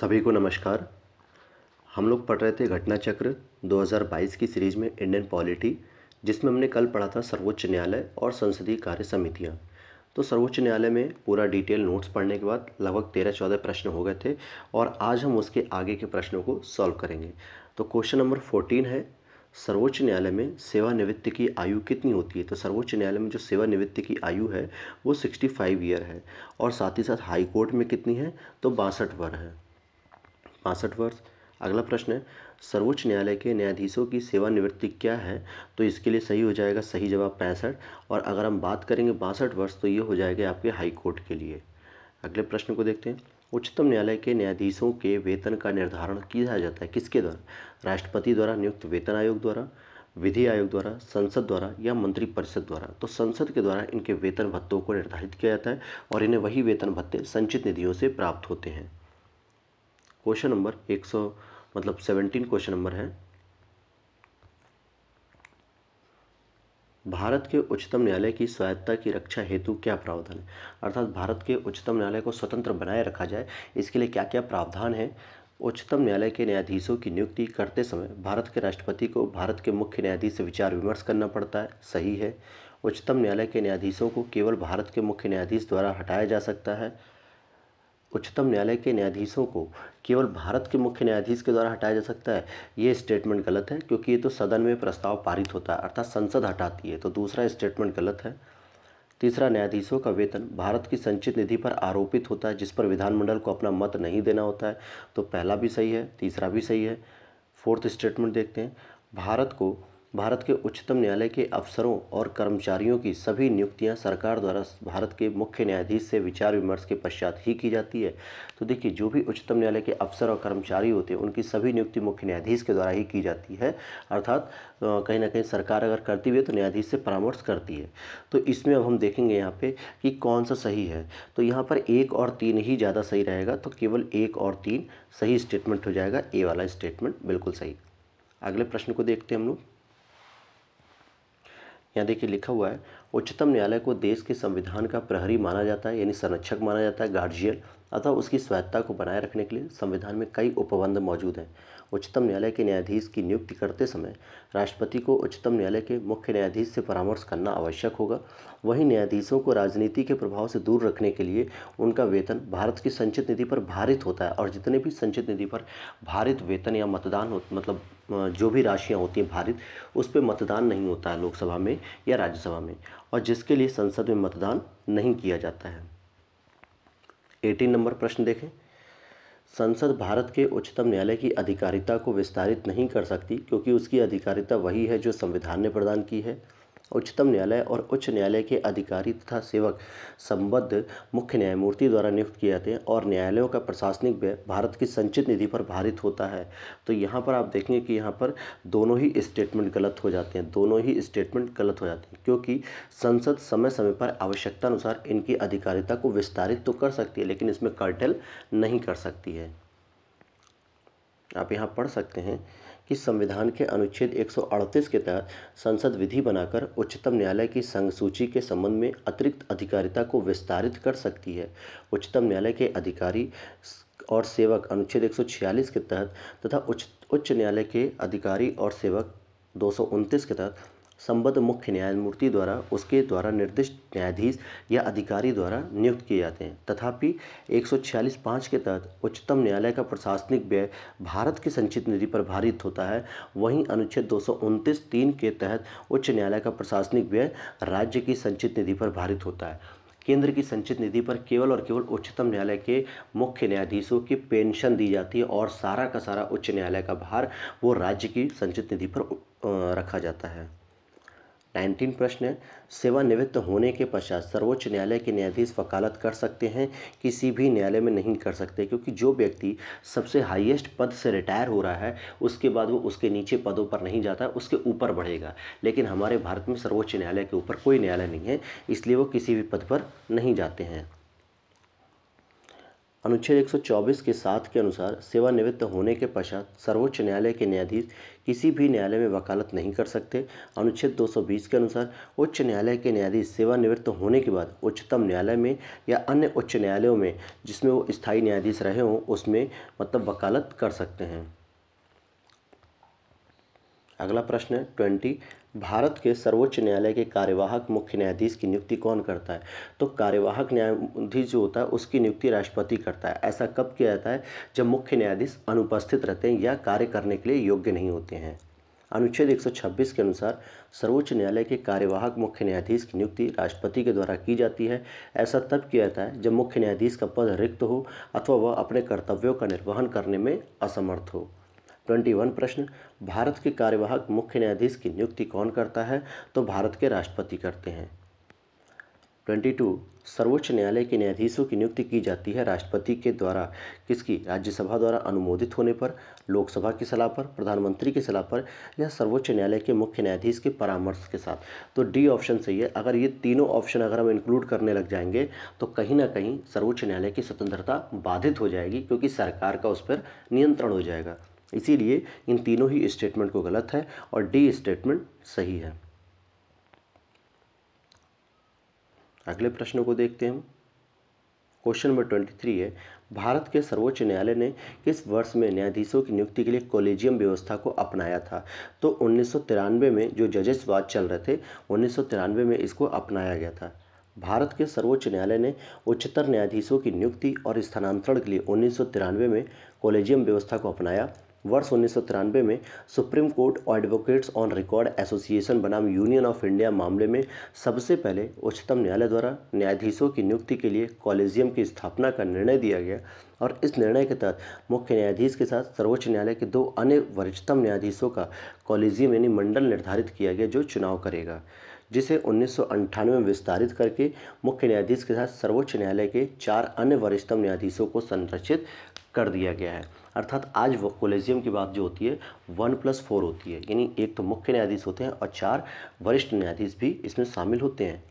सभी को नमस्कार हम लोग पढ़ रहे थे घटना चक्र 2022 की सीरीज़ में इंडियन पॉलिटी जिसमें हमने कल पढ़ा था सर्वोच्च न्यायालय और संसदीय कार्य समितियाँ तो सर्वोच्च न्यायालय में पूरा डिटेल नोट्स पढ़ने के बाद लगभग तेरह चौदह प्रश्न हो गए थे और आज हम उसके आगे के प्रश्नों को सॉल्व करेंगे तो क्वेश्चन नंबर फोर्टीन है सर्वोच्च न्यायालय में सेवानिवृत्ति की आयु कितनी होती है तो सर्वोच्च न्यायालय में जो सेवानिवृत्ति की आयु है वो सिक्सटी फाइव ईयर है और साथ ही साथ हाई कोर्ट में कितनी है तो बासठ वर्ष है बासठ वर्ष अगला प्रश्न है सर्वोच्च न्यायालय के न्यायाधीशों की सेवानिवृत्ति क्या है तो इसके लिए सही हो जाएगा सही जवाब पैंसठ और अगर हम बात करेंगे बासठ वर्ष तो ये हो जाएगा आपके हाई कोर्ट के लिए अगले प्रश्न को देखते हैं उच्चतम न्यायालय के न्यायाधीशों के वेतन का निर्धारण किया जाता है किसके द्वारा राष्ट्रपति द्वारा नियुक्त वेतन आयोग द्वारा विधि आयोग द्वारा संसद द्वारा या मंत्रिपरिषद द्वारा तो संसद के द्वारा इनके वेतन भत्तों को निर्धारित किया जाता है और इन्हें वही वेतन भत्ते संचित निधियों से प्राप्त होते हैं क्वेश्चन नंबर एक सौ मतलब सेवनटीन क्वेश्चन नंबर है भारत के उच्चतम न्यायालय की स्वायत्ता की रक्षा हेतु क्या प्रावधान है अर्थात भारत के उच्चतम न्यायालय को स्वतंत्र बनाए रखा जाए इसके लिए क्या क्या प्रावधान है उच्चतम न्यायालय के न्यायाधीशों की नियुक्ति करते समय भारत के राष्ट्रपति को भारत के मुख्य न्यायाधीश से विचार विमर्श करना पड़ता है सही है उच्चतम न्यायालय के न्यायाधीशों को केवल भारत के मुख्य न्यायाधीश द्वारा हटाया जा सकता है उच्चतम न्यायालय के न्यायाधीशों को केवल भारत के मुख्य न्यायाधीश के द्वारा हटाया जा सकता है ये स्टेटमेंट गलत है क्योंकि ये तो सदन में प्रस्ताव पारित होता है अर्थात संसद हटाती है तो दूसरा स्टेटमेंट गलत है तीसरा न्यायाधीशों का वेतन भारत की संचित निधि पर आरोपित होता है जिस पर विधानमंडल को अपना मत नहीं देना होता है तो पहला भी सही है तीसरा भी सही है फोर्थ स्टेटमेंट देखते हैं भारत को भारत के उच्चतम न्यायालय के अफसरों और कर्मचारियों की सभी नियुक्तियां सरकार द्वारा भारत के मुख्य न्यायाधीश से विचार विमर्श के पश्चात ही की जाती है तो देखिए जो भी उच्चतम न्यायालय के अफसर और कर्मचारी होते हैं उनकी सभी नियुक्ति मुख्य न्यायाधीश के द्वारा ही की जाती है अर्थात कहीं ना कहीं सरकार अगर करती हुई है तो न्यायाधीश से परामर्श करती है तो इसमें अब हम देखेंगे यहाँ पर कि कौन सा सही है तो यहाँ पर एक और तीन ही ज़्यादा सही रहेगा तो केवल एक और तीन सही स्टेटमेंट हो जाएगा ए वाला स्टेटमेंट बिल्कुल सही अगले प्रश्न को देखते हैं हम लोग यहाँ देखिए लिखा हुआ है उच्चतम न्यायालय को देश के संविधान का प्रहरी माना जाता है यानी संरक्षक माना जाता है गार्जियन अथवा उसकी स्वायत्ता को बनाए रखने के लिए संविधान में कई उपबंध मौजूद हैं उच्चतम न्यायालय के न्यायाधीश की नियुक्ति करते समय राष्ट्रपति को उच्चतम न्यायालय के मुख्य न्यायाधीश से परामर्श करना आवश्यक होगा वहीं न्यायाधीशों को राजनीति के प्रभाव से दूर रखने के लिए उनका वेतन भारत की संचित निधि पर भारित होता है और जितने भी संचित निधि पर भारित वेतन या मतदान मतलब जो भी राशियाँ होती हैं भारित उस पर मतदान नहीं होता है लोकसभा में या राज्यसभा में और जिसके लिए संसद में मतदान नहीं किया जाता है एटीन नंबर प्रश्न देखें संसद भारत के उच्चतम न्यायालय की अधिकारिता को विस्तारित नहीं कर सकती क्योंकि उसकी अधिकारिता वही है जो संविधान ने प्रदान की है उच्चतम न्यायालय और उच्च न्यायालय के अधिकारी तथा सेवक संबद्ध मुख्य न्यायमूर्ति द्वारा नियुक्त किए जाते हैं और न्यायालयों का प्रशासनिक व्यय भारत की संचित निधि पर भारित होता है तो यहाँ पर आप देखेंगे कि यहाँ पर दोनों ही स्टेटमेंट गलत हो जाते हैं दोनों ही स्टेटमेंट गलत हो जाते हैं क्योंकि संसद समय समय पर आवश्यकता अनुसार इनकी अधिकारिता को विस्तारित तो कर सकती है लेकिन इसमें कर्टेल नहीं कर सकती है आप यहाँ पढ़ सकते हैं कि संविधान के अनुच्छेद 138 के तहत संसद विधि बनाकर उच्चतम न्यायालय की संघ सूची के संबंध में अतिरिक्त अधिकारिता को विस्तारित कर सकती है उच्चतम न्यायालय के अधिकारी और सेवक अनुच्छेद 146 के तहत तथा उच्च उच्च न्यायालय के अधिकारी और सेवक दो के तहत संबद्ध मुख्य न्यायमूर्ति द्वारा उसके द्वारा निर्दिष्ट न्यायाधीश या अधिकारी द्वारा नियुक्त किए जाते हैं तथापि एक सौ पाँच के तहत उच्चतम न्यायालय का प्रशासनिक व्यय भारत की संचित निधि पर भारित होता है वहीं अनुच्छेद दो तीन के तहत उच्च न्यायालय का प्रशासनिक व्यय राज्य की संचित निधि पर भारित होता है केंद्र की संचित निधि पर केवल और केवल उच्चतम न्यायालय के मुख्य न्यायाधीशों की पेंशन दी जाती है और सारा का सारा उच्च न्यायालय का भार वो राज्य की संचित निधि पर रखा जाता है नाइनटीन प्रश्न है सेवानिवृत्त होने के पश्चात सर्वोच्च न्यायालय के न्यायाधीश वकालत कर सकते हैं किसी भी न्यायालय में नहीं कर सकते क्योंकि जो व्यक्ति सबसे हाईएस्ट पद से रिटायर हो रहा है उसके बाद वो उसके नीचे पदों पर नहीं जाता उसके ऊपर बढ़ेगा लेकिन हमारे भारत में सर्वोच्च न्यायालय के ऊपर कोई न्यायालय नहीं है इसलिए वो किसी भी पद पर नहीं जाते हैं अनुच्छेद 124 के साथ के अनुसार सेवानिवृत्त होने के पश्चात सर्वोच्च न्यायालय के न्यायाधीश किसी भी न्यायालय में वकालत नहीं कर सकते अनुच्छेद 220 के अनुसार उच्च न्यायालय के न्यायाधीश सेवानिवृत्त होने के बाद उच्चतम न्यायालय में या अन्य उच्च न्यायालयों में जिसमें वो स्थायी न्यायाधीश रहे हों उसमें मतलब वकालत कर सकते हैं अगला प्रश्न है ट्वेंटी भारत के सर्वोच्च न्यायालय के कार्यवाहक मुख्य न्यायाधीश की नियुक्ति कौन करता है तो कार्यवाहक न्यायाधीश जो होता है उसकी नियुक्ति राष्ट्रपति करता है ऐसा कब किया जाता है जब मुख्य न्यायाधीश अनुपस्थित रहते हैं या कार्य करने के लिए योग्य नहीं होते हैं अनुच्छेद 126 के अनुसार सर्वोच्च न्यायालय के कार्यवाहक मुख्य न्यायाधीश की नियुक्ति राष्ट्रपति के द्वारा की जाती है ऐसा तब किया जाता है जब मुख्य न्यायाधीश का पद रिक्त हो अथवा वह अपने कर्तव्यों का निर्वहन करने में असमर्थ हो 21 प्रश्न भारत के कार्यवाहक मुख्य न्यायाधीश की नियुक्ति कौन करता है तो भारत के राष्ट्रपति करते हैं 22 सर्वोच्च न्यायालय के न्यायाधीशों की नियुक्ति की जाती है राष्ट्रपति के द्वारा किसकी राज्यसभा द्वारा अनुमोदित होने पर लोकसभा की सलाह पर प्रधानमंत्री की सलाह पर या सर्वोच्च न्यायालय के मुख्य न्यायाधीश के परामर्श के साथ तो डी ऑप्शन सही है अगर ये तीनों ऑप्शन अगर हम इंक्लूड करने लग जाएंगे तो कहीं ना कहीं सर्वोच्च न्यायालय की स्वतंत्रता बाधित हो जाएगी क्योंकि सरकार का उस पर नियंत्रण हो जाएगा इसीलिए इन तीनों ही स्टेटमेंट को गलत है और डी स्टेटमेंट सही है अगले प्रश्न को देखते हैं क्वेश्चन नंबर ट्वेंटी थ्री है भारत के सर्वोच्च न्यायालय ने किस वर्ष में न्यायाधीशों की नियुक्ति के लिए कॉलेजियम व्यवस्था को अपनाया था तो उन्नीस में जो जजेस वाद चल रहे थे उन्नीस में इसको अपनाया गया था भारत के सर्वोच्च न्यायालय ने उच्चतर न्यायाधीशों की नियुक्ति और स्थानांतरण के लिए उन्नीस में कॉलेजियम व्यवस्था को अपनाया वर्ष उन्नीस में सुप्रीम कोर्ट और एडवोकेट्स ऑन रिकॉर्ड एसोसिएशन बनाम यूनियन ऑफ इंडिया मामले में सबसे पहले उच्चतम न्यायालय द्वारा न्यायाधीशों की नियुक्ति के लिए कॉलेजियम की स्थापना का निर्णय दिया गया और इस निर्णय के तहत मुख्य न्यायाधीश के साथ सर्वोच्च न्यायालय के दो अन्य वरिष्ठतम न्यायाधीशों का कॉलेजियम यानी मंडल निर्धारित किया गया जो चुनाव करेगा जिसे उन्नीस में विस्तारित करके मुख्य न्यायाधीश के साथ सर्वोच्च न्यायालय के चार अन्य वरिष्ठतम न्यायाधीशों को संरक्षित कर दिया गया है अर्थात आज वो कोलेजियम की बात जो होती है वन प्लस फोर होती है यानी एक तो मुख्य न्यायाधीश होते हैं और चार वरिष्ठ न्यायाधीश भी इसमें शामिल होते हैं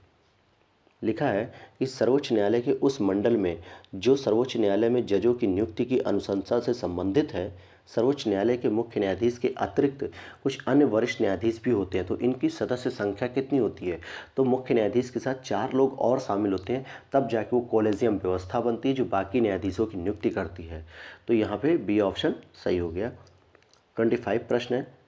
लिखा है कि सर्वोच्च न्यायालय के उस मंडल में जो सर्वोच्च न्यायालय में जजों की नियुक्ति की अनुशंसा से संबंधित है सर्वोच्च न्यायालय के मुख्य न्यायाधीश के अतिरिक्त कुछ अन्य वरिष्ठ न्यायाधीश भी होते हैं तो इनकी सदस्य संख्या कितनी होती है तो मुख्य न्यायाधीश के साथ चार लोग और शामिल होते हैं तब जाके वो कॉलेजियम व्यवस्था बनती है जो बाकी न्यायाधीशों की नियुक्ति करती है तो यहाँ पर बी ऑप्शन सही हो गया ट्वेंटी फाइव प्रश्न है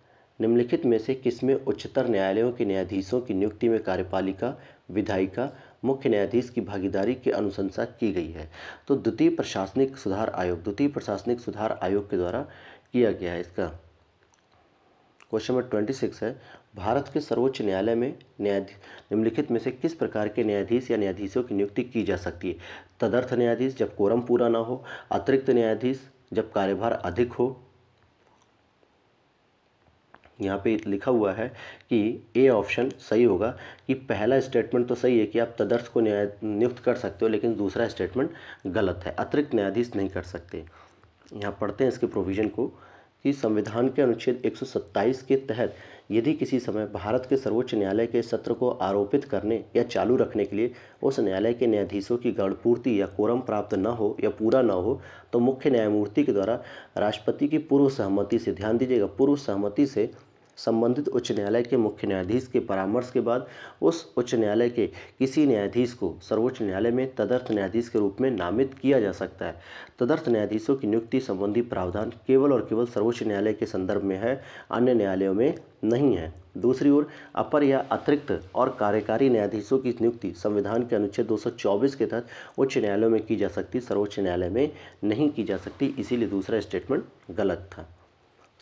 निम्नलिखित में से किसमें उच्चतर न्यायालयों के न्यायाधीशों की नियुक्ति में कार्यपालिका विधायिका मुख्य न्यायाधीश की भागीदारी की अनुशंसा की गई है तो द्वितीय प्रशासनिक सुधार आयोग द्वितीय प्रशासनिक सुधार आयोग के द्वारा किया गया है इसका क्वेश्चन नंबर ट्वेंटी सिक्स है भारत के सर्वोच्च न्यायालय में न्यायाधीश निम्नलिखित में से किस प्रकार के न्यायाधीश या न्यायाधीशों की नियुक्ति की जा सकती है तदर्थ न्यायाधीश जब कोरम पूरा ना हो अतिरिक्त न्यायाधीश जब कार्यभार अधिक हो यहाँ पे लिखा हुआ है कि ए ऑप्शन सही होगा कि पहला स्टेटमेंट तो सही है कि आप तदर्थ को नियुक्त कर सकते हो लेकिन दूसरा स्टेटमेंट गलत है अतिरिक्त न्यायाधीश नहीं कर सकते यहाँ पढ़ते हैं इसके प्रोविज़न को कि संविधान के अनुच्छेद 127 के तहत यदि किसी समय भारत के सर्वोच्च न्यायालय के सत्र को आरोपित करने या चालू रखने के लिए उस न्यायालय के न्यायाधीशों की गणपूर्ति या कोरम प्राप्त न हो या पूरा न हो तो मुख्य न्यायमूर्ति के द्वारा राष्ट्रपति की पूर्व सहमति से ध्यान दीजिएगा पूर्व सहमति से संबंधित उच्च न्यायालय के मुख्य न्यायाधीश के परामर्श के बाद उस उच्च न्यायालय के किसी न्यायाधीश को सर्वोच्च न्यायालय में तदर्थ न्यायाधीश के रूप में नामित किया जा सकता है तदर्थ न्यायाधीशों की नियुक्ति संबंधी प्रावधान केवल और केवल सर्वोच्च न्यायालय के संदर्भ में है अन्य न्यायालयों में नहीं है दूसरी ओर अपर या अतिरिक्त और कार्यकारी न्यायाधीशों की नियुक्ति संविधान के अनुच्छेद 224 के तहत उच्च न्यायालयों में की जा सकती सर्वोच्च न्यायालय में नहीं की जा सकती इसीलिए दूसरा स्टेटमेंट गलत था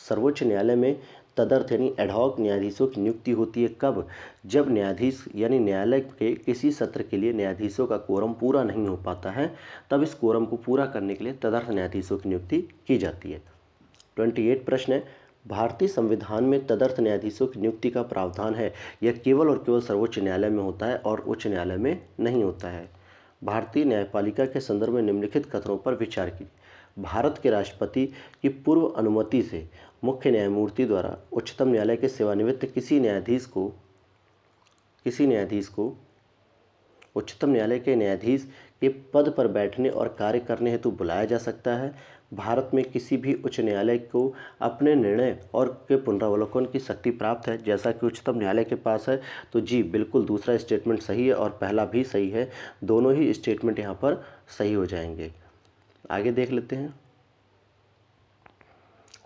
सर्वोच्च न्यायालय में तदर्थ यानी एडहॉक न्यायाधीशों की नियुक्ति होती है कब जब न्यायाधीश यानी न्यायालय के किसी सत्र के लिए न्यायाधीशों का कोरम पूरा नहीं हो पाता है तब इस कोरम को पूरा करने के लिए तदर्थ न्यायाधीशों की नियुक्ति की जाती है ट्वेंटी एट प्रश्न है भारतीय संविधान में तदर्थ न्यायाधीशों की नियुक्ति का प्रावधान है यह केवल और केवल सर्वोच्च न्यायालय में होता है और उच्च न्यायालय में नहीं होता है भारतीय न्यायपालिका के संदर्भ में निम्नलिखित कथनों पर विचार कीजिए भारत के राष्ट्रपति की पूर्व अनुमति से मुख्य न्यायमूर्ति द्वारा उच्चतम न्यायालय के सेवानिवृत्त किसी न्यायाधीश को किसी न्यायाधीश को उच्चतम न्यायालय के न्यायाधीश के पद पर बैठने और कार्य करने हेतु बुलाया जा सकता है भारत में किसी भी उच्च न्यायालय को अपने निर्णय और के पुनरावलोकन की शक्ति प्राप्त है जैसा कि उच्चतम न्यायालय के पास है तो जी बिल्कुल दूसरा स्टेटमेंट सही है और पहला भी सही है दोनों ही स्टेटमेंट यहाँ पर सही हो जाएंगे आगे देख लेते हैं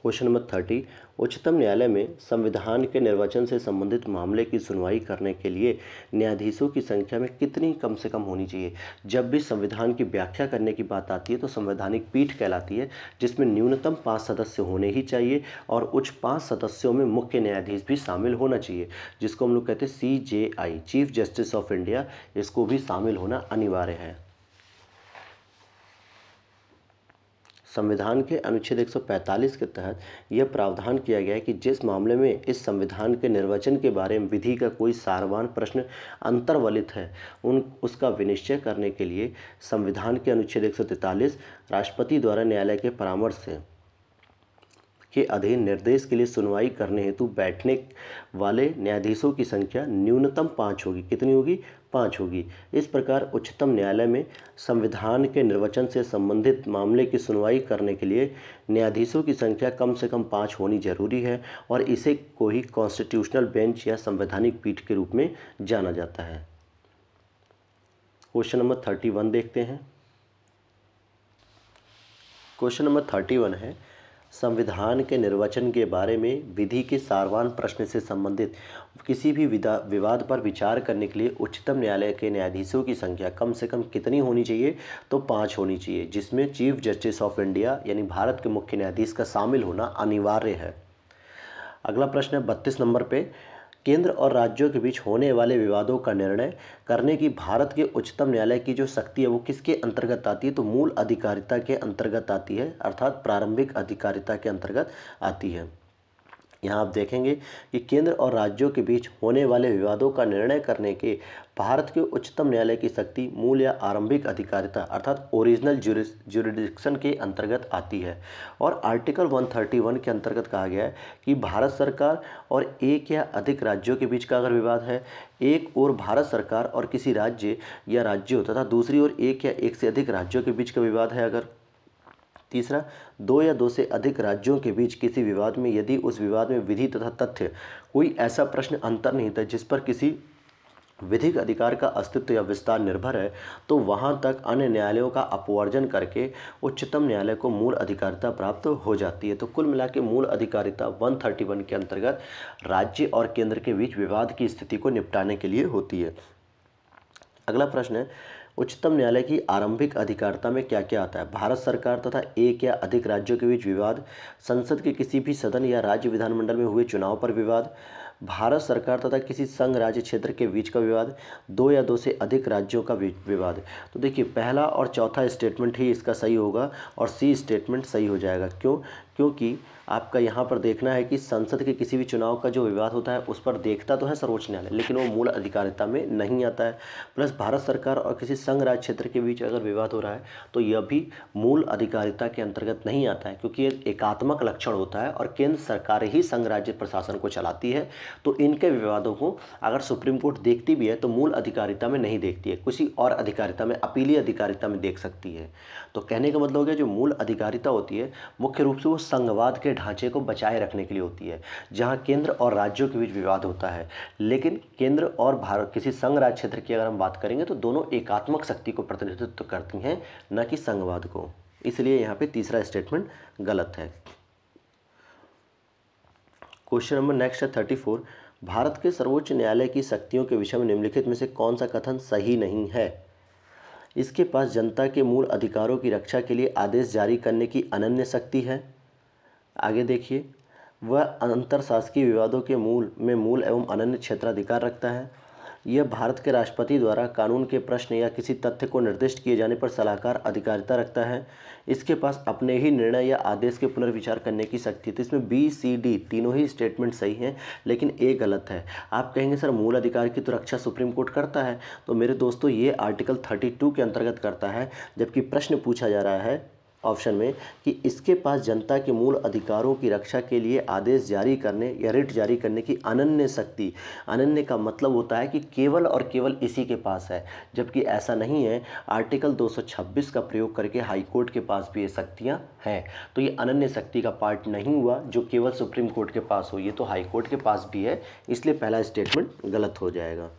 क्वेश्चन नंबर थर्टी उच्चतम न्यायालय में संविधान के निर्वाचन से संबंधित मामले की सुनवाई करने के लिए न्यायाधीशों की संख्या में कितनी कम से कम होनी चाहिए जब भी संविधान की व्याख्या करने की बात आती है तो संवैधानिक पीठ कहलाती है जिसमें न्यूनतम पाँच सदस्य होने ही चाहिए और उच्च पाँच सदस्यों में मुख्य न्यायाधीश भी शामिल होना चाहिए जिसको हम लोग कहते हैं C J I chief justice of India इसको भी शामिल होना अनिवार्य है संविधान के अनुच्छेद 145 के तहत यह प्रावधान किया गया है कि जिस मामले में इस संविधान के निर्वचन के बारे में विधि का कोई सारवान प्रश्न अंतर्वलित है उन उसका विनिश्चय करने के लिए संविधान के अनुच्छेद एक राष्ट्रपति द्वारा न्यायालय के परामर्श से के अधीन निर्देश के लिए सुनवाई करने हेतु बैठने वाले न्यायाधीशों की संख्या न्यूनतम पाँच होगी कितनी होगी पाँच होगी इस प्रकार उच्चतम न्यायालय में संविधान के निर्वचन से संबंधित मामले की सुनवाई करने के लिए न्यायाधीशों की संख्या कम से कम पाँच होनी जरूरी है और इसे को ही कॉन्स्टिट्यूशनल बेंच या संवैधानिक पीठ के रूप में जाना जाता है क्वेश्चन नंबर थर्टी वन देखते हैं क्वेश्चन नंबर थर्टी वन है संविधान के निर्वचन के बारे में विधि के सारवान प्रश्न से संबंधित किसी भी विवाद पर विचार करने के लिए उच्चतम न्यायालय के न्यायाधीशों की संख्या कम से कम कितनी होनी चाहिए तो पाँच होनी चाहिए जिसमें चीफ जस्टिस ऑफ इंडिया यानी भारत के मुख्य न्यायाधीश का शामिल होना अनिवार्य है अगला प्रश्न है बत्तीस नंबर पे केंद्र और राज्यों के बीच होने वाले विवादों का निर्णय करने की भारत के उच्चतम न्यायालय की जो शक्ति है वो किसके अंतर्गत आती है तो मूल अधिकारिता के अंतर्गत आती है अर्थात प्रारंभिक अधिकारिता के अंतर्गत आती है यहाँ आप देखेंगे कि केंद्र और राज्यों के बीच होने वाले विवादों का निर्णय करने के भारत के उच्चतम न्यायालय की शक्ति मूल या आरंभिक अधिकारिता अर्थात ओरिजिनल जुरिडिक्शन के अंतर्गत आती है और आर्टिकल 131 के अंतर्गत कहा गया है कि भारत सरकार और एक या अधिक राज्यों के बीच का अगर विवाद है एक और भारत सरकार और किसी राज्य या राज्यों तथा दूसरी ओर एक या एक से अधिक राज्यों के बीच का विवाद है अगर तीसरा दो या दो से अधिक राज्यों के बीच किसी विवाद में यदि उस विवाद में विधि तथा तथ्य कोई ऐसा प्रश्न अंतर नहीं था जिस पर किसी विधिक अधिकार का अस्तित्व या विस्तार निर्भर है तो वहाँ तक अन्य न्यायालयों का अपवर्जन करके उच्चतम न्यायालय को मूल अधिकारिता प्राप्त हो जाती है तो कुल मिला के मूल अधिकारिता 131 के अंतर्गत राज्य और केंद्र के बीच विवाद की स्थिति को निपटाने के लिए होती है अगला प्रश्न है उच्चतम न्यायालय की आरंभिक अधिकारिता में क्या क्या आता है भारत सरकार तथा एक या अधिक राज्यों के बीच विवाद संसद के किसी भी सदन या राज्य विधानमंडल में हुए चुनाव पर विवाद भारत सरकार तथा किसी संघ राज्य क्षेत्र के बीच का विवाद दो या दो से अधिक राज्यों का विवाद तो देखिए पहला और चौथा स्टेटमेंट ही इसका सही होगा और सी स्टेटमेंट सही हो जाएगा क्यों क्योंकि आपका यहाँ पर देखना है कि संसद के किसी भी चुनाव का जो विवाद होता है उस पर देखता तो है सर्वोच्च न्यायालय लेकिन वो मूल अधिकारिता में नहीं आता है प्लस भारत सरकार और किसी संघ राज्य क्षेत्र के बीच अगर विवाद हो रहा है तो यह भी मूल अधिकारिता के अंतर्गत नहीं आता है क्योंकि एकात्मक लक्षण होता है और केंद्र सरकार ही संघ राज्य प्रशासन को चलाती है तो इनके विवादों को अगर सुप्रीम कोर्ट देखती भी है तो मूल अधिकारिता में नहीं देखती है किसी और अधिकारिता में अपीली अधिकारिता में देख सकती है तो कहने का मतलब हो गया जो मूल अधिकारिता होती है मुख्य रूप से वो संघवाद के ढांचे को बचाए रखने के लिए होती है जहां केंद्र और राज्यों के बीच विवाद होता है लेकिन केंद्र और भारत किसी संघ राज्य क्षेत्र की अगर हम बात करेंगे तो दोनों एकात्मक शक्ति को प्रतिनिधित्व करती हैं न कि संघवाद को इसलिए यहाँ पर तीसरा स्टेटमेंट गलत है क्वेश्चन नंबर नेक्स्ट है थर्टी फोर भारत के सर्वोच्च न्यायालय की शक्तियों के विषय में निम्नलिखित में से कौन सा कथन सही नहीं है इसके पास जनता के मूल अधिकारों की रक्षा के लिए आदेश जारी करने की अनन्य शक्ति है आगे देखिए वह अंतर शासकीय विवादों के मूल में मूल एवं अनन्य क्षेत्राधिकार रखता है यह भारत के राष्ट्रपति द्वारा कानून के प्रश्न या किसी तथ्य को निर्दिष्ट किए जाने पर सलाहकार अधिकारिता रखता है इसके पास अपने ही निर्णय या आदेश के पुनर्विचार करने की शक्ति है तो इसमें बी सी डी तीनों ही स्टेटमेंट सही हैं लेकिन ए गलत है आप कहेंगे सर मूल अधिकार की तो रक्षा सुप्रीम कोर्ट करता है तो मेरे दोस्तों ये आर्टिकल थर्टी के अंतर्गत करता है जबकि प्रश्न पूछा जा रहा है ऑप्शन में कि इसके पास जनता के मूल अधिकारों की रक्षा के लिए आदेश जारी करने या रिट जारी करने की अनन्य शक्ति अनन्य का मतलब होता है कि केवल और केवल इसी के पास है जबकि ऐसा नहीं है आर्टिकल 226 का प्रयोग करके हाईकोर्ट के पास भी ये शक्तियाँ हैं तो ये अनन्य शक्ति का पार्ट नहीं हुआ जो केवल सुप्रीम कोर्ट के पास हो ये तो हाईकोर्ट के पास भी है इसलिए पहला स्टेटमेंट गलत हो जाएगा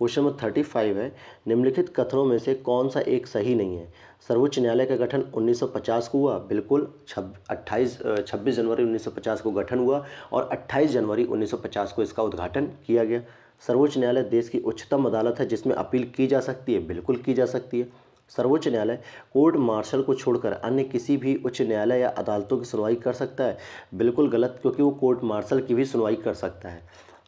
क्वेश्चन नंबर थर्टी फाइव है निम्नलिखित कथनों में से कौन सा एक सही नहीं है सर्वोच्च न्यायालय का गठन 1950 को हुआ बिल्कुल छब अट्ठाईस छब्बीस जनवरी 1950 को गठन हुआ और 28 जनवरी 1950 को इसका उद्घाटन किया गया सर्वोच्च न्यायालय देश की उच्चतम अदालत है जिसमें अपील की जा सकती है बिल्कुल की जा सकती है सर्वोच्च न्यायालय कोर्ट मार्शल को छोड़कर अन्य किसी भी उच्च न्यायालय या अदालतों की सुनवाई कर सकता है बिल्कुल गलत क्योंकि वो कोर्ट मार्शल की भी सुनवाई कर सकता है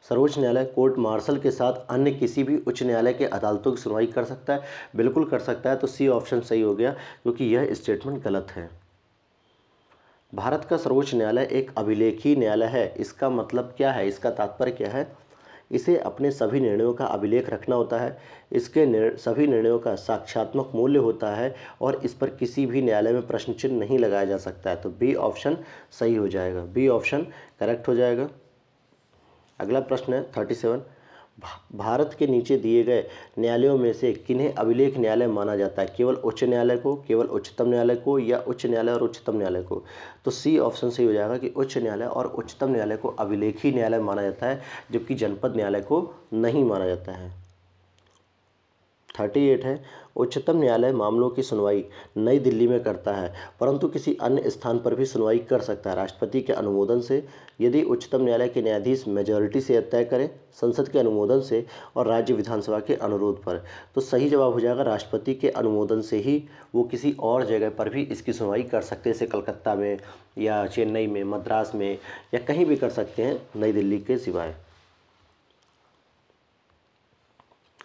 सर्वोच्च न्यायालय कोर्ट मार्शल के साथ अन्य किसी भी उच्च न्यायालय के अदालतों की सुनवाई कर सकता है बिल्कुल कर सकता है तो सी ऑप्शन सही हो गया क्योंकि यह स्टेटमेंट गलत है भारत का सर्वोच्च न्यायालय एक अभिलेखी न्यायालय है इसका मतलब क्या है इसका तात्पर्य क्या है इसे अपने सभी निर्णयों का अभिलेख रखना होता है इसके निर, सभी निर्णयों का साक्षात्मक मूल्य होता है और इस पर किसी भी न्यायालय में प्रश्न चिन्ह नहीं लगाया जा सकता है तो बी ऑप्शन सही हो जाएगा बी ऑप्शन करेक्ट हो जाएगा अगला प्रश्न है थर्टी सेवन भारत के नीचे दिए गए न्यायालयों में से किन्हें अभिलेख न्यायालय माना जाता है केवल उच्च न्यायालय को केवल उच्चतम न्यायालय को या उच्च न्यायालय और उच्चतम न्यायालय को तो सी ऑप्शन सही हो जाएगा कि उच्च न्यायालय और उच्चतम न्यायालय को अभिलेखी न्यायालय माना जाता है जबकि जनपद न्यायालय को नहीं माना जाता है थर्टी एट है उच्चतम न्यायालय मामलों की सुनवाई नई दिल्ली में करता है परंतु किसी अन्य स्थान पर भी सुनवाई कर सकता है राष्ट्रपति के अनुमोदन से यदि उच्चतम न्यायालय के न्यायाधीश मेजोरिटी से तय करें संसद के अनुमोदन से और राज्य विधानसभा के अनुरोध पर तो सही जवाब हो जाएगा राष्ट्रपति के अनुमोदन से ही वो किसी और जगह पर भी इसकी सुनवाई कर सकते हैं जैसे कलकत्ता में या चेन्नई में मद्रास में या कहीं भी कर सकते हैं नई दिल्ली के सिवाय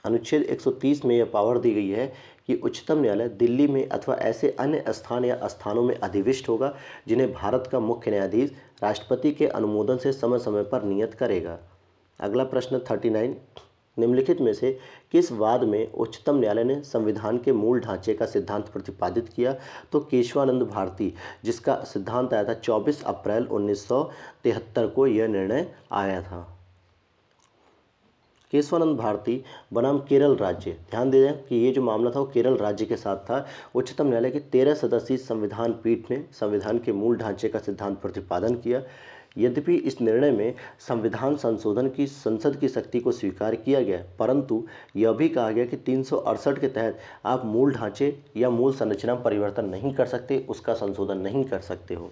अनुच्छेद 130 में यह पावर दी गई है कि उच्चतम न्यायालय दिल्ली में अथवा ऐसे अन्य स्थान या स्थानों में अधिविष्ट होगा जिन्हें भारत का मुख्य न्यायाधीश राष्ट्रपति के अनुमोदन से समय समय पर नियत करेगा अगला प्रश्न 39 निम्नलिखित में से किस वाद में उच्चतम न्यायालय ने संविधान के मूल ढांचे का सिद्धांत प्रतिपादित किया तो केशवानंद भारती जिसका सिद्धांत आया था 24 अप्रैल 1973 को यह निर्णय आया था केशवानंद भारती बनाम केरल राज्य ध्यान दे दें कि ये जो मामला था वो केरल राज्य के साथ था उच्चतम न्यायालय के तेरह सदस्यीय संविधान पीठ ने संविधान के मूल ढांचे का सिद्धांत प्रतिपादन किया यद्यपि इस निर्णय में संविधान संशोधन की संसद की शक्ति को स्वीकार किया गया परंतु यह भी कहा गया कि तीन के तहत आप मूल ढांचे या मूल संरचना परिवर्तन नहीं कर सकते उसका संशोधन नहीं कर सकते हो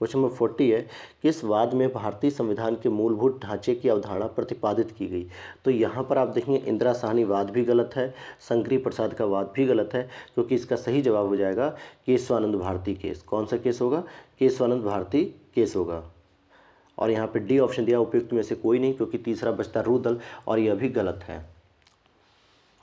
क्वेश्चन नंबर फोर्टी है किस वाद में भारतीय संविधान के मूलभूत ढांचे की अवधारणा प्रतिपादित की गई तो यहाँ पर आप देखेंगे इंदिरा साहनी वाद भी गलत है शंकरी प्रसाद का वाद भी गलत है क्योंकि इसका सही जवाब हो जाएगा केशवानंद भारती केस कौन सा केस होगा केशवानंद भारती केस होगा और यहाँ पर डी ऑप्शन दिया उपयुक्त में से कोई नहीं क्योंकि तीसरा बचता रूदल और यह भी गलत है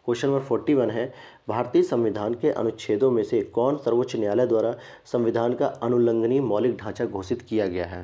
क्वेश्चन नंबर फोर्टी वन है भारतीय संविधान के अनुच्छेदों में से कौन सर्वोच्च न्यायालय द्वारा संविधान का अनुल्लंघनीय मौलिक ढांचा घोषित किया गया है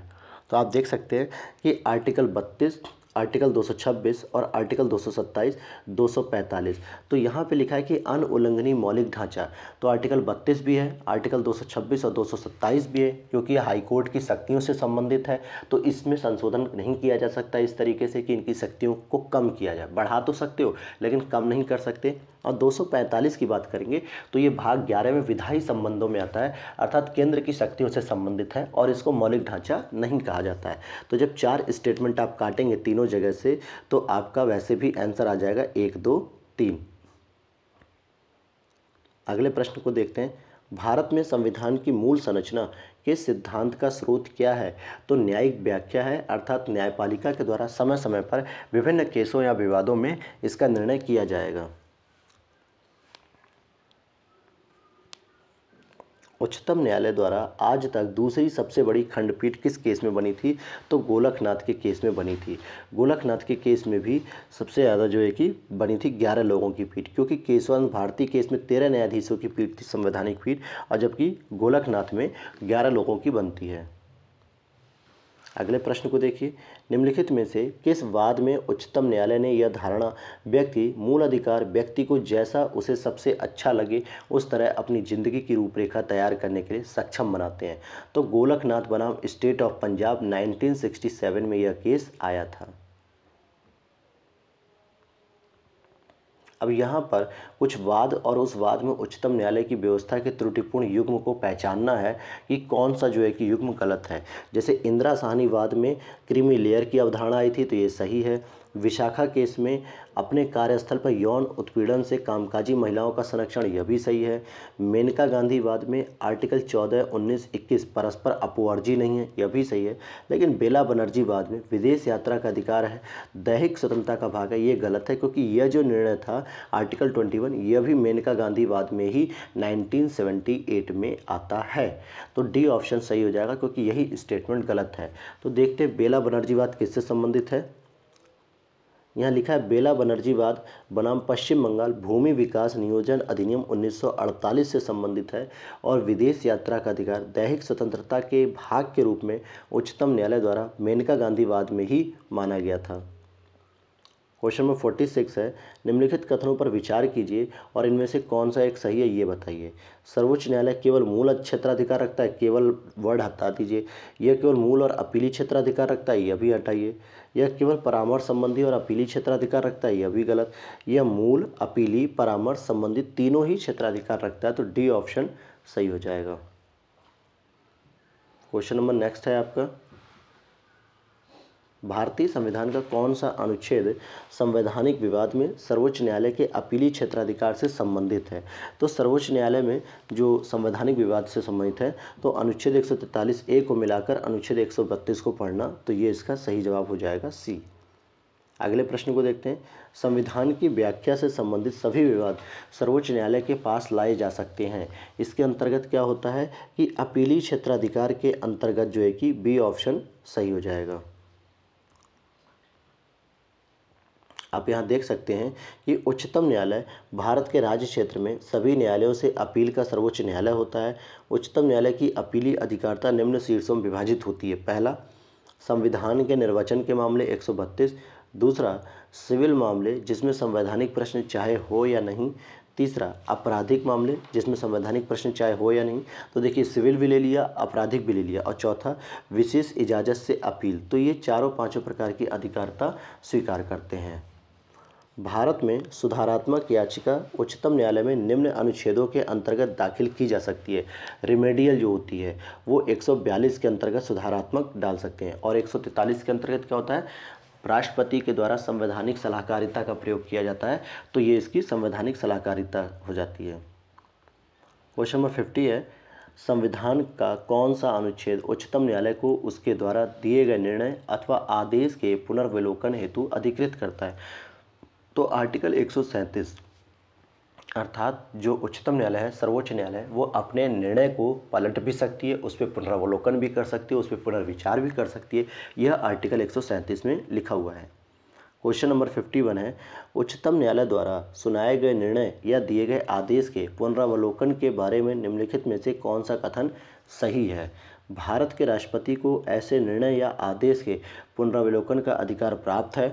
तो आप देख सकते हैं कि आर्टिकल बत्तीस आर्टिकल 226 और आर्टिकल 227, 245 तो यहाँ पे लिखा है कि अन उल्लंघनीय मौलिक ढांचा तो आर्टिकल 32 भी है आर्टिकल 226 और 227 भी है क्योंकि हाई कोर्ट की शक्तियों से संबंधित है तो इसमें संशोधन नहीं किया जा सकता इस तरीके से कि इनकी शक्तियों को कम किया जाए बढ़ा तो सकते हो लेकिन कम नहीं कर सकते और 245 की बात करेंगे तो ये भाग 11 में विधायी संबंधों में आता है अर्थात केंद्र की शक्तियों से संबंधित है और इसको मौलिक ढांचा नहीं कहा जाता है तो जब चार स्टेटमेंट आप काटेंगे तीनों जगह से तो आपका वैसे भी आंसर आ जाएगा एक दो तीन अगले प्रश्न को देखते हैं भारत में संविधान की मूल संरचना के सिद्धांत का स्रोत क्या है तो न्यायिक व्याख्या है अर्थात न्यायपालिका के द्वारा समय समय पर विभिन्न केसों या विवादों में इसका निर्णय किया जाएगा उच्चतम न्यायालय द्वारा आज तक दूसरी सबसे बड़ी खंडपीठ किस केस में बनी थी तो गोलखनाथ के केस में बनी थी गोलखनाथ के केस में भी सबसे ज़्यादा जो है कि बनी थी ग्यारह लोगों की पीठ क्योंकि केशवंश भारती केस में तेरह न्यायाधीशों की पीठ थी संवैधानिक पीठ और जबकि गोलखनाथ में ग्यारह लोगों की बनती है अगले प्रश्न को देखिए निम्नलिखित में से किस वाद में उच्चतम न्यायालय ने यह धारणा व्यक्ति मूल अधिकार व्यक्ति को जैसा उसे सबसे अच्छा लगे उस तरह अपनी ज़िंदगी की रूपरेखा तैयार करने के लिए सक्षम बनाते हैं तो गोलकनाथ बनाम स्टेट ऑफ पंजाब 1967 में यह केस आया था अब यहाँ पर कुछ वाद और उस वाद में उच्चतम न्यायालय की व्यवस्था के त्रुटिपूर्ण युग्म को पहचानना है कि कौन सा जो है कि युग्म गलत है जैसे इंदिरा साहनी वाद में क्रीमी लेयर की अवधारणा आई थी तो ये सही है विशाखा केस में अपने कार्यस्थल पर यौन उत्पीड़न से कामकाजी महिलाओं का संरक्षण यह भी सही है मेनका गांधी वाद में आर्टिकल 14, 19, 21 परस्पर अपवर्जी नहीं है यह भी सही है लेकिन बेला बनर्जी वाद में विदेश यात्रा का अधिकार है दैहिक स्वतंत्रता का भाग है ये गलत है क्योंकि यह जो निर्णय था आर्टिकल 21 यह भी मेनका गांधी वाद में ही 1978 में आता है तो डी ऑप्शन सही हो जाएगा क्योंकि यही स्टेटमेंट गलत है तो देखते बेला बनर्जी वाद किससे संबंधित है यहाँ लिखा है बेला बनर्जी वाद बनाम पश्चिम बंगाल भूमि विकास नियोजन अधिनियम 1948 से संबंधित है और विदेश यात्रा का अधिकार दैहिक स्वतंत्रता के भाग के रूप में उच्चतम न्यायालय द्वारा मेनका गांधी वाद में ही माना गया था क्वेश्चन नंबर फोर्टी सिक्स है निम्नलिखित कथनों पर विचार कीजिए और इनमें से कौन सा एक सही है ये बताइए सर्वोच्च न्यायालय केवल मूल क्षेत्राधिकार रखता है केवल वर्ड हटा दीजिए यह केवल मूल और अपीली क्षेत्राधिकार रखता है यह भी हटाइए यह केवल परामर्श संबंधी और अपीली क्षेत्राधिकार रखता है यह भी गलत यह मूल अपीली परामर्श संबंधी तीनों ही क्षेत्राधिकार रखता है तो डी ऑप्शन सही हो जाएगा क्वेश्चन नंबर नेक्स्ट है आपका भारतीय संविधान का कौन सा अनुच्छेद संवैधानिक विवाद में सर्वोच्च न्यायालय के अपीली क्षेत्राधिकार से संबंधित है तो सर्वोच्च न्यायालय में जो संवैधानिक विवाद से संबंधित है तो अनुच्छेद एक ए को मिलाकर अनुच्छेद एक को पढ़ना तो ये इसका सही जवाब हो जाएगा सी अगले प्रश्न को देखते हैं संविधान की व्याख्या से संबंधित सभी विवाद सर्वोच्च न्यायालय के पास लाए जा सकते हैं इसके अंतर्गत क्या होता है कि अपीली क्षेत्राधिकार के अंतर्गत जो है कि बी ऑप्शन सही हो जाएगा आप यहाँ देख सकते हैं कि उच्चतम न्यायालय भारत के राज्य क्षेत्र में सभी न्यायालयों से अपील का सर्वोच्च न्यायालय होता है उच्चतम न्यायालय की अपीली अधिकारता निम्न शीर्षों में विभाजित होती है पहला संविधान के निर्वाचन के मामले एक दूसरा सिविल मामले जिसमें संवैधानिक प्रश्न चाहे हो या नहीं तीसरा आपराधिक मामले जिसमें संवैधानिक प्रश्न चाहे हो या नहीं तो देखिए सिविल भी ले लिया आपराधिक भी ले लिया और चौथा विशेष इजाज़त से अपील तो ये चारों पांचों प्रकार की अधिकारता स्वीकार करते हैं भारत में सुधारात्मक याचिका उच्चतम न्यायालय में निम्न अनुच्छेदों के अंतर्गत दाखिल की जा सकती है रिमेडियल जो होती है वो 142 के अंतर्गत सुधारात्मक डाल सकते हैं और 143 के अंतर्गत क्या होता है राष्ट्रपति के द्वारा संवैधानिक सलाहकारिता का प्रयोग किया जाता है तो ये इसकी संवैधानिक सलाहकारिता हो जाती है क्वेश्चन नंबर फिफ्टी है संविधान का कौन सा अनुच्छेद उच्चतम न्यायालय को उसके द्वारा दिए गए निर्णय अथवा आदेश के पुनर्विलोकन हेतु अधिकृत करता है तो आर्टिकल एक अर्थात जो उच्चतम न्यायालय है सर्वोच्च न्यायालय है वो अपने निर्णय को पलट भी सकती है उस पर पुनरावलोकन भी कर सकती है उस पर पुनर्विचार भी कर सकती है यह आर्टिकल एक में लिखा हुआ है क्वेश्चन नंबर 51 है उच्चतम न्यायालय द्वारा सुनाए गए निर्णय या दिए गए आदेश के पुनरावलोकन के बारे में निम्नलिखित में से कौन सा कथन सही है भारत के राष्ट्रपति को ऐसे निर्णय या आदेश के पुनरावलोकन का अधिकार प्राप्त है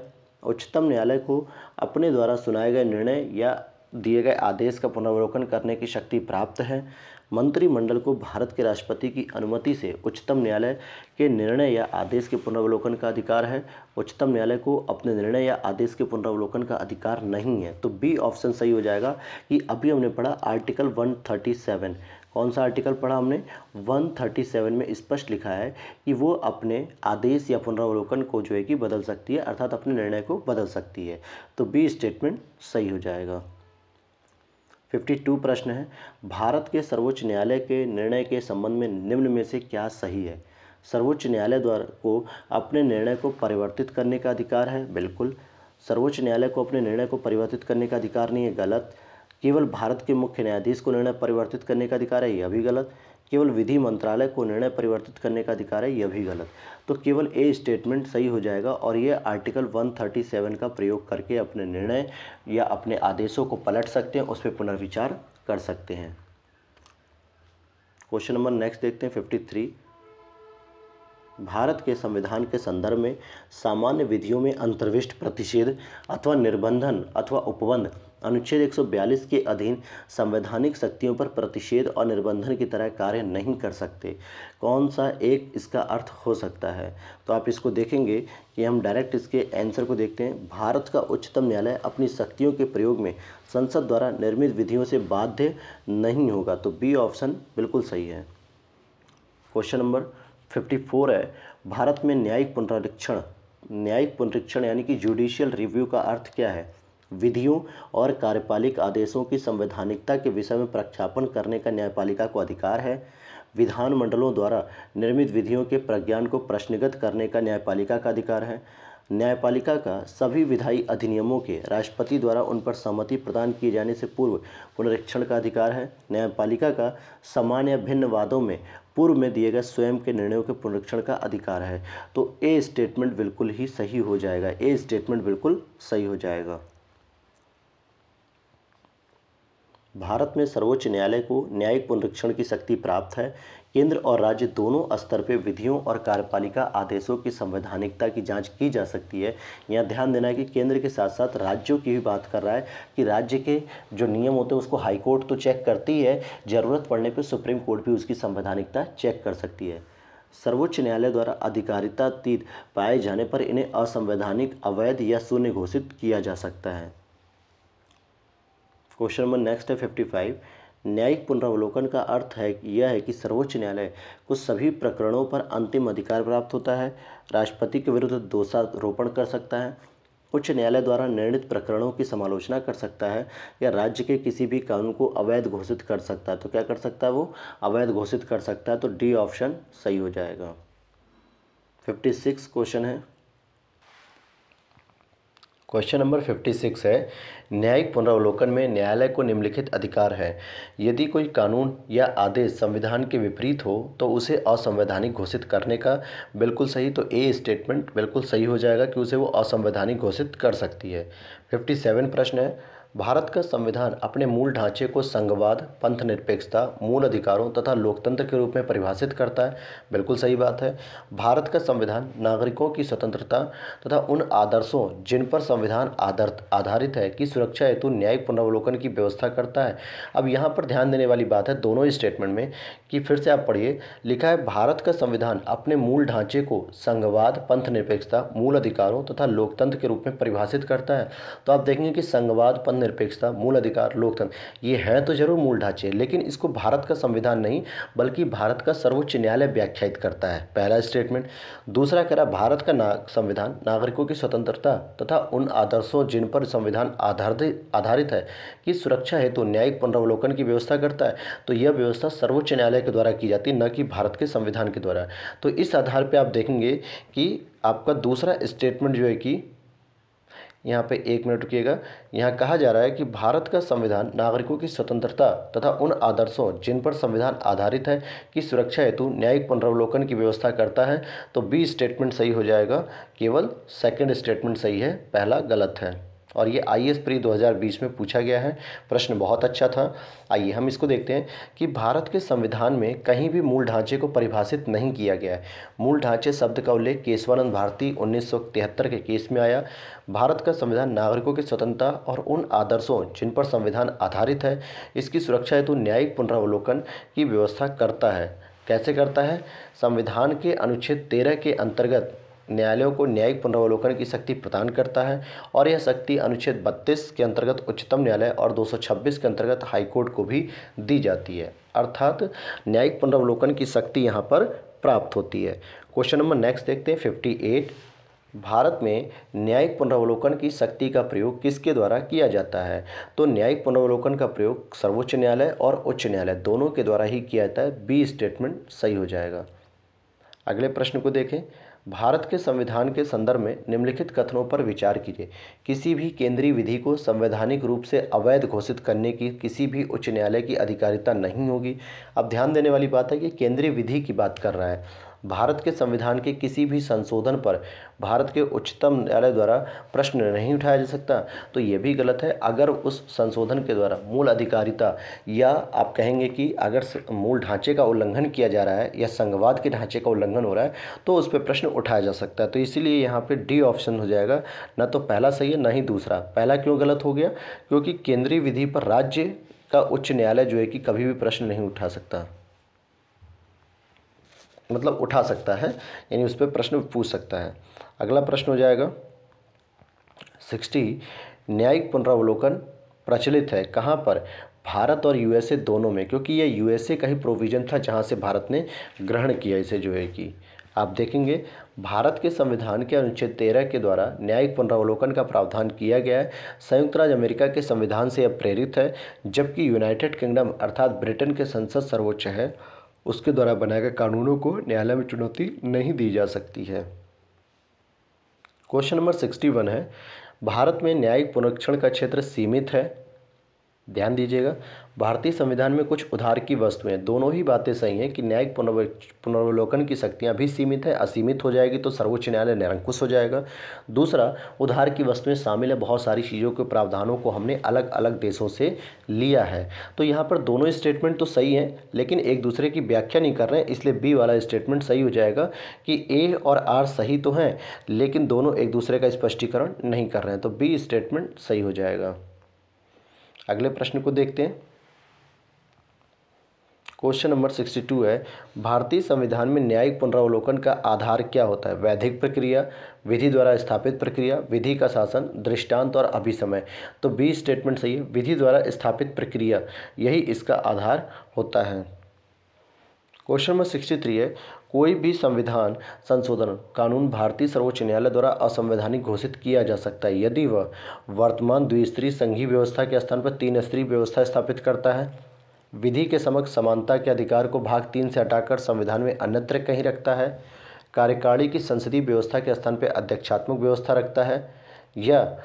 उच्चतम न्यायालय को अपने द्वारा सुनाए गए निर्णय या दिए गए आदेश का पुनर्वलोकन करने की शक्ति प्राप्त है मंत्रिमंडल को भारत के राष्ट्रपति की अनुमति से उच्चतम न्यायालय के निर्णय या आदेश के पुनर्वलोकन का अधिकार है उच्चतम न्यायालय को अपने निर्णय या आदेश के पुनर्वलोकन का अधिकार नहीं है तो बी ऑप्शन सही हो जाएगा कि अभी हमने पढ़ा आर्टिकल 137 कौन सा आर्टिकल पढ़ा हमने 137 में स्पष्ट लिखा है कि वो अपने आदेश या पुनरावलोकन को जो है कि बदल सकती है अर्थात अपने निर्णय को बदल सकती है तो बी स्टेटमेंट सही हो जाएगा 52 प्रश्न है भारत के सर्वोच्च न्यायालय के निर्णय के संबंध में निम्न में से क्या सही है सर्वोच्च न्यायालय द्वारा को अपने निर्णय को परिवर्तित करने का अधिकार है बिल्कुल सर्वोच्च न्यायालय को अपने निर्णय को परिवर्तित करने का अधिकार नहीं है गलत केवल भारत के मुख्य न्यायाधीश को निर्णय परिवर्तित करने का अधिकार है यह भी गलत केवल विधि मंत्रालय को निर्णय परिवर्तित करने का अधिकार है यह भी गलत तो केवल ए स्टेटमेंट सही हो जाएगा और ये आर्टिकल 137 का प्रयोग करके अपने निर्णय या अपने आदेशों को पलट सकते हैं उस पर पुनर्विचार कर सकते हैं क्वेश्चन नंबर नेक्स्ट देखते हैं फिफ्टी भारत के संविधान के संदर्भ में सामान्य विधियों में अंतर्विष्ट प्रतिषेध अथवा निर्बंधन अथवा उपबंध अनुच्छेद 142 के अधीन संवैधानिक शक्तियों पर प्रतिषेध और निर्बंधन की तरह कार्य नहीं कर सकते कौन सा एक इसका अर्थ हो सकता है तो आप इसको देखेंगे कि हम डायरेक्ट इसके आंसर को देखते हैं भारत का उच्चतम न्यायालय अपनी शक्तियों के प्रयोग में संसद द्वारा निर्मित विधियों से बाध्य नहीं होगा तो बी ऑप्शन बिल्कुल सही है क्वेश्चन नंबर फिफ्टी है भारत में न्यायिक पुनरीक्षण न्यायिक पुनरीक्षण यानी कि जुडिशियल रिव्यू का अर्थ क्या है विधियों और कार्यपालिक आदेशों की संवैधानिकता के विषय में प्रक्षापन करने का न्यायपालिका को अधिकार है विधान मंडलों द्वारा निर्मित विधियों के प्रज्ञान को प्रश्नगत करने का न्यायपालिका का अधिकार है न्यायपालिका का सभी विधायी अधिनियमों के राष्ट्रपति द्वारा उन पर सहमति प्रदान किए जाने से पूर्व पुनरीक्षण का अधिकार है न्यायपालिका का समान या भिन्न वादों में पूर्व में दिए गए स्वयं के निर्णयों के पुनरीक्षण का अधिकार है तो ए स्टेटमेंट बिल्कुल ही सही हो जाएगा ए स्टेटमेंट बिल्कुल सही हो जाएगा भारत में सर्वोच्च न्यायालय को न्यायिक पुनरीक्षण की शक्ति प्राप्त है केंद्र और राज्य दोनों स्तर पर विधियों और कार्यपालिका आदेशों की संवैधानिकता की जांच की जा सकती है यहाँ ध्यान देना है कि केंद्र के साथ साथ राज्यों की भी बात कर रहा है कि राज्य के जो नियम होते हैं उसको हाईकोर्ट तो चेक करती है ज़रूरत पड़ने पर सुप्रीम कोर्ट भी उसकी संवैधानिकता चेक कर सकती है सर्वोच्च न्यायालय द्वारा अधिकारिता तीत पाए जाने पर इन्हें असंवैधानिक अवैध या शून्य घोषित किया जा सकता है क्वेश्चन नंबर नेक्स्ट है फिफ्टी फाइव न्यायिक पुनरावलोकन का अर्थ है यह है कि सर्वोच्च न्यायालय को सभी प्रकरणों पर अंतिम अधिकार प्राप्त होता है राष्ट्रपति के विरुद्ध दोषारोपण कर सकता है उच्च न्यायालय द्वारा निर्णित प्रकरणों की समालोचना कर सकता है या राज्य के किसी भी कानून को अवैध घोषित कर सकता है तो क्या कर सकता है वो अवैध घोषित कर सकता है तो डी ऑप्शन सही हो जाएगा फिफ्टी सिक्स क्वेश्चन है क्वेश्चन नंबर फिफ्टी सिक्स है न्यायिक पुनरावलोकन में न्यायालय को निम्नलिखित अधिकार है यदि कोई कानून या आदेश संविधान के विपरीत हो तो उसे असंवैधानिक घोषित करने का बिल्कुल सही तो ए स्टेटमेंट बिल्कुल सही हो जाएगा कि उसे वो असंवैधानिक घोषित कर सकती है फिफ्टी सेवन प्रश्न है भारत का संविधान अपने मूल ढांचे को संघवाद पंथ निरपेक्षता मूल अधिकारों तथा लोकतंत्र के रूप में परिभाषित करता है बिल्कुल सही बात है भारत का संविधान नागरिकों की स्वतंत्रता तथा उन आदर्शों जिन पर संविधान आदर आधारित है की सुरक्षा हेतु न्यायिक पुनर्वलोकन की व्यवस्था करता है अब यहाँ पर ध्यान देने वाली बात है दोनों स्टेटमेंट में कि फिर से आप पढ़िए लिखा है भारत का संविधान अपने मूल ढांचे को संघवाद पंथ निरपेक्षता मूल अधिकारों तथा लोकतंत्र के रूप में परिभाषित करता है तो आप देखेंगे कि संघवाद पंथ निरपेक्षता मूल अधिकार लोकतंत्र ये हैं तो जरूर मूल ढांचे लेकिन इसको भारत का संविधान नहीं बल्कि भारत का सर्वोच्च न्यायालय व्याख्यात करता है पहला स्टेटमेंट दूसरा कह रहा भारत का ना, संविधान नागरिकों की स्वतंत्रता तथा उन आदर्शों जिन पर संविधान आधारित है कि सुरक्षा हेतु न्यायिक पुनरावलोकन की व्यवस्था करता है तो यह व्यवस्था सर्वोच्च न्यायालय के द्वारा की जाती है न कि भारत के संविधान के द्वारा तो इस आधार पर आप देखेंगे कि आपका दूसरा स्टेटमेंट जो है कि यहाँ पे एक मिनट रुकिएगा यहाँ कहा जा रहा है कि भारत का संविधान नागरिकों की स्वतंत्रता तथा उन आदर्शों जिन पर संविधान आधारित है की सुरक्षा हेतु न्यायिक पुनरावलोकन की व्यवस्था करता है तो बी स्टेटमेंट सही हो जाएगा केवल सेकेंड स्टेटमेंट सही है पहला गलत है और ये आई एस प्री दो में पूछा गया है प्रश्न बहुत अच्छा था आइए हम इसको देखते हैं कि भारत के संविधान में कहीं भी मूल ढांचे को परिभाषित नहीं किया गया है मूल ढांचे शब्द का उल्लेख केशवानंद भारती उन्नीस के केस में आया भारत का संविधान नागरिकों की स्वतंत्रता और उन आदर्शों जिन पर संविधान आधारित है इसकी सुरक्षा हेतु न्यायिक पुनरावलोकन की व्यवस्था करता है कैसे करता है संविधान के अनुच्छेद तेरह के अंतर्गत न्यायालयों को न्यायिक पुनरावलोकन की शक्ति प्रदान करता है और यह शक्ति अनुच्छेद 32 के अंतर्गत उच्चतम न्यायालय और 226 के अंतर्गत हाईकोर्ट को भी दी जाती है अर्थात न्यायिक पुनरावलोकन की शक्ति यहाँ पर प्राप्त होती है क्वेश्चन नंबर नेक्स्ट देखते हैं फिफ्टी भारत में न्यायिक पुनरावलोकन की शक्ति का प्रयोग किसके द्वारा किया जाता है तो न्यायिक पुनरावलोकन का प्रयोग सर्वोच्च न्यायालय और उच्च न्यायालय दोनों के द्वारा ही किया जाता है बी स्टेटमेंट सही हो जाएगा अगले प्रश्न को देखें भारत के संविधान के संदर्भ में निम्नलिखित कथनों पर विचार कीजिए किसी भी केंद्रीय विधि को संवैधानिक रूप से अवैध घोषित करने की किसी भी उच्च न्यायालय की अधिकारिता नहीं होगी अब ध्यान देने वाली बात है कि केंद्रीय विधि की बात कर रहा है भारत के संविधान के किसी भी संशोधन पर भारत के उच्चतम न्यायालय द्वारा प्रश्न नहीं उठाया जा सकता तो ये भी गलत है अगर उस संशोधन के द्वारा मूल अधिकारिता या आप कहेंगे कि अगर मूल ढांचे का उल्लंघन किया जा रहा है या संघवाद के ढांचे का उल्लंघन हो रहा है तो उस पर प्रश्न उठाया जा सकता है तो इसीलिए यहाँ पर डी ऑप्शन हो जाएगा न तो पहला सही है ना ही दूसरा पहला क्यों गलत हो गया क्योंकि केंद्रीय विधि पर राज्य का उच्च न्यायालय जो है कि कभी भी प्रश्न नहीं उठा सकता मतलब उठा सकता है यानी उस पर प्रश्न पूछ सकता है अगला प्रश्न हो जाएगा सिक्सटी न्यायिक पुनरावलोकन प्रचलित है कहाँ पर भारत और यूएसए दोनों में क्योंकि यह यूएसए का ही प्रोविज़न था जहाँ से भारत ने ग्रहण किया इसे जो है कि आप देखेंगे भारत के संविधान के अनुच्छेद तेरह के द्वारा न्यायिक पुनरावलोकन का प्रावधान किया गया है संयुक्त राज्य अमेरिका के संविधान से यह प्रेरित है जबकि यूनाइटेड किंगडम अर्थात ब्रिटेन के संसद सर्वोच्च है उसके द्वारा बनाए गए कानूनों को न्यायालय में चुनौती नहीं दी जा सकती है क्वेश्चन नंबर सिक्सटी वन है भारत में न्यायिक पुनरीक्षण का क्षेत्र सीमित है ध्यान दीजिएगा भारतीय संविधान में कुछ उधार की वस्तुएं दोनों ही बातें सही हैं कि न्यायिक पुनर्वलोकन की शक्तियां भी सीमित है असीमित हो जाएगी तो सर्वोच्च न्यायालय निरंकुश हो जाएगा दूसरा उधार की वस्तुएं शामिल है बहुत सारी चीज़ों के प्रावधानों को हमने अलग अलग देशों से लिया है तो यहाँ पर दोनों स्टेटमेंट तो सही हैं लेकिन एक दूसरे की व्याख्या नहीं कर रहे हैं इसलिए बी वाला स्टेटमेंट सही हो जाएगा कि ए और आर सही तो हैं लेकिन दोनों एक दूसरे का स्पष्टीकरण नहीं कर रहे हैं तो बी स्टेटमेंट सही हो जाएगा अगले प्रश्न को देखते हैं क्वेश्चन नंबर सिक्सटी टू है भारतीय संविधान में न्यायिक पुनरावलोकन का आधार क्या होता है वैधिक प्रक्रिया विधि द्वारा स्थापित प्रक्रिया विधि का शासन दृष्टांत और अभिसमय तो बी स्टेटमेंट सही है विधि द्वारा स्थापित प्रक्रिया यही इसका आधार होता है क्वेश्चन नंबर सिक्सटी थ्री है कोई भी संविधान संशोधन कानून भारतीय सर्वोच्च न्यायालय द्वारा असंवैधानिक घोषित किया जा सकता है यदि वह वर्तमान द्विस्तरीय संघीय व्यवस्था के स्थान पर तीन स्तरीय व्यवस्था स्थापित करता है विधि के समक्ष समानता के अधिकार को भाग तीन से हटाकर संविधान में अन्यत्र कहीं रखता है कार्यकारिणी की संसदीय व्यवस्था के स्थान पर अध्यक्षात्मक व्यवस्था रखता है यह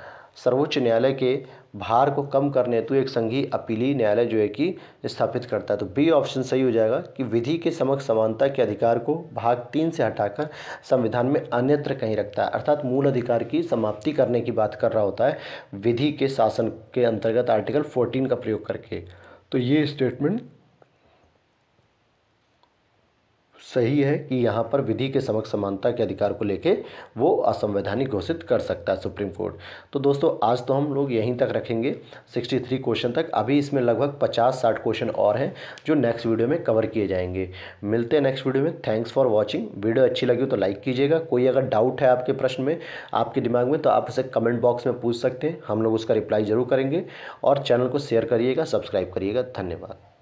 सर्वोच्च न्यायालय के भार को कम करने हेतु एक संघीय अपीली न्यायालय जो है कि स्थापित करता है तो बी ऑप्शन सही हो जाएगा कि विधि के समक्ष समानता के अधिकार को भाग तीन से हटाकर संविधान में अन्यत्र कहीं रखता है अर्थात मूल अधिकार की समाप्ति करने की बात कर रहा होता है विधि के शासन के अंतर्गत आर्टिकल फोर्टीन का प्रयोग करके तो ये स्टेटमेंट सही है कि यहाँ पर विधि के समक्ष समानता के अधिकार को लेके वो असंवैधानिक घोषित कर सकता है सुप्रीम कोर्ट तो दोस्तों आज तो हम लोग यहीं तक रखेंगे 63 क्वेश्चन तक अभी इसमें लगभग 50-60 क्वेश्चन और हैं जो नेक्स्ट वीडियो में कवर किए जाएंगे मिलते हैं नेक्स्ट वीडियो में थैंक्स फॉर वॉचिंग वीडियो अच्छी लगी तो लाइक कीजिएगा कोई अगर डाउट है आपके प्रश्न में आपके दिमाग में तो आप उसे कमेंट बॉक्स में पूछ सकते हैं हम लोग उसका रिप्लाई ज़रूर करेंगे और चैनल को शेयर करिएगा सब्सक्राइब करिएगा धन्यवाद